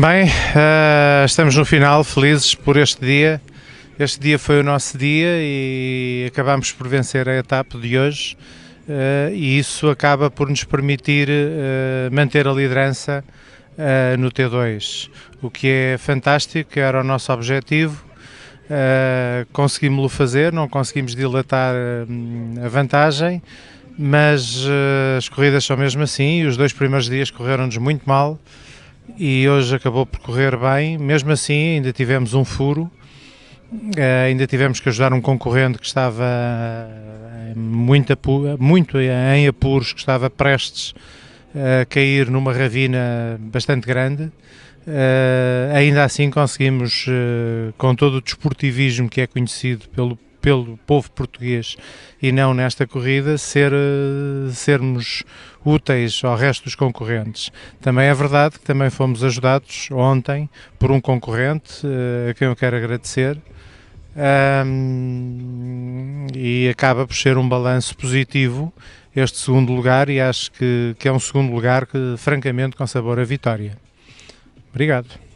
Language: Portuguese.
Bem, uh, estamos no final, felizes por este dia. Este dia foi o nosso dia e acabamos por vencer a etapa de hoje. Uh, e isso acaba por nos permitir uh, manter a liderança no T2, o que é fantástico, era o nosso objetivo. conseguimos-lo fazer, não conseguimos dilatar hum, a vantagem, mas as corridas são mesmo assim. E os dois primeiros dias correram-nos muito mal e hoje acabou por correr bem. Mesmo assim, ainda tivemos um furo, eh, ainda tivemos que ajudar um concorrente que estava eh, muito, muito em apuros, que estava prestes eh, a cair numa ravina bastante grande. ainda assim conseguimos, com todo o desportivismo que é conhecido pelo pelo povo português e não nesta corrida ser, eh, sermos úteis ao resto dos concorrentes. Também é verdade que também fomos ajudados ontem por um concorrente, eh, a quem eu quero agradecer, um, e acaba por ser um balanço positivo este segundo lugar e acho que, que é um segundo lugar que, francamente, com sabor a vitória. Obrigado.